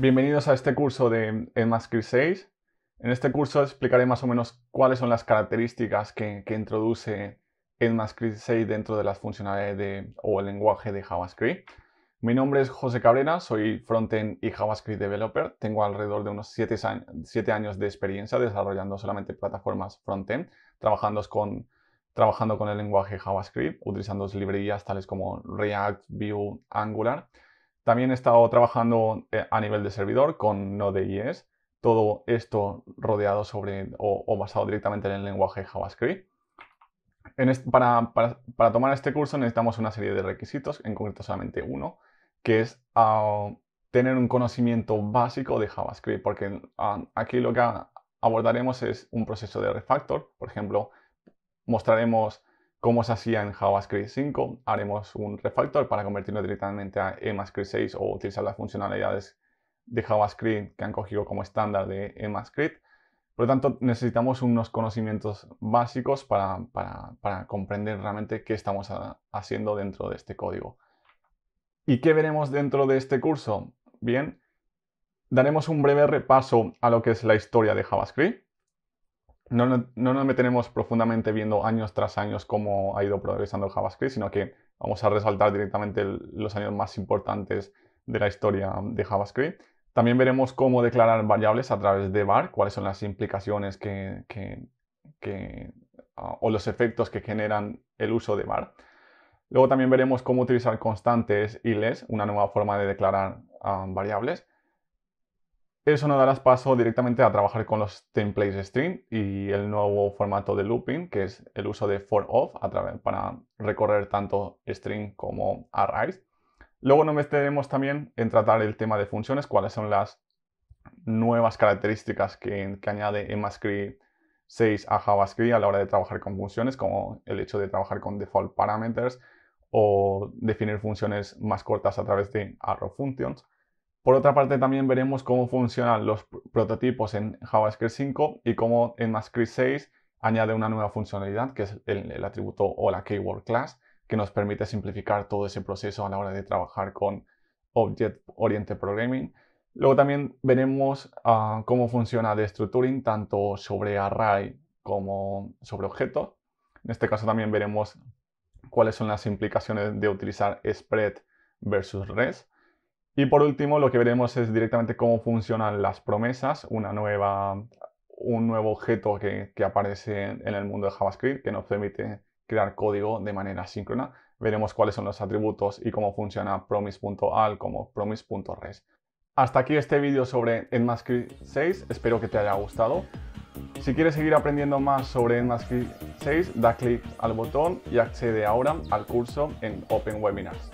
Bienvenidos a este curso de Enmascript 6. En este curso explicaré más o menos cuáles son las características que, introduce Enmascript 6 dentro de las funcionalidades de, o el lenguaje de JavaScript. Mi nombre es José Cabrera, soy frontend y JavaScript developer. Tengo alrededor de unos 7 años de experiencia desarrollando solamente plataformas frontend, trabajando con, trabajando con el lenguaje JavaScript, utilizando librerías tales como React, Vue, Angular. También he estado trabajando eh, a nivel de servidor con Node.js, todo esto rodeado sobre o, basado directamente en el lenguaje JavaScript. para, tomar este curso necesitamos una serie de requisitos, en concreto solamente uno, que es ah, tener un conocimiento básico de JavaScript, porque ah, aquí lo que abordaremos es un proceso de refactor, por ejemplo, mostraremos como se hacía en JavaScript 5, haremos un refactor para convertirlo directamente a EMAScript 6 o utilizar las funcionalidades de JavaScript que han cogido como estándar de EMAScript. Por lo tanto, necesitamos unos conocimientos básicos para, comprender realmente qué estamos haciendo dentro de este código. ¿Y qué veremos dentro de este curso? Bien, daremos un breve repaso a lo que es la historia de JavaScript, no, no, no, nos meteremos profundamente viendo años tras años cómo ha ido progresando JavaScript, sino que vamos a resaltar directamente los años más importantes de la historia de JavaScript. También veremos cómo declarar variables a través de var, cuáles son las implicaciones ah, o los efectos que generan el uso de var. Luego también veremos cómo utilizar constantes y les, una nueva forma de declarar ah, variables. Eso nos dará paso directamente a trabajar con los templates string y el nuevo formato de looping, que es el uso de for off para recorrer tanto string como arrays. Luego nos meteremos también en tratar el tema de funciones, cuáles son las nuevas características que, que añade ECMAScript 6 a JavaScript a la hora de trabajar con funciones, como el hecho de trabajar con default parameters o definir funciones más cortas a través de arrow functions. Por otra parte, también veremos cómo funcionan los prototipos en JavaScript 5 y cómo en Javascript 6 añade una nueva funcionalidad, que es el, atributo o la keyword class, que nos permite simplificar todo ese proceso a la hora de trabajar con Object Oriented Programming. Luego también veremos ah, cómo funciona de tanto sobre array como sobre Objeto. En este caso también veremos cuáles son las implicaciones de utilizar spread versus res. Y por último, lo que veremos es directamente cómo funcionan las promesas, una nueva, un nuevo objeto que, aparece en el mundo de JavaScript que nos permite crear código de manera síncrona. Veremos cuáles son los atributos y cómo funciona promise.al como promise.res. Hasta aquí este vídeo sobre Nmascript 6, espero que te haya gustado. Si quieres seguir aprendiendo más sobre Nmascript 6, da clic al botón y accede ahora al curso en Open Webinars.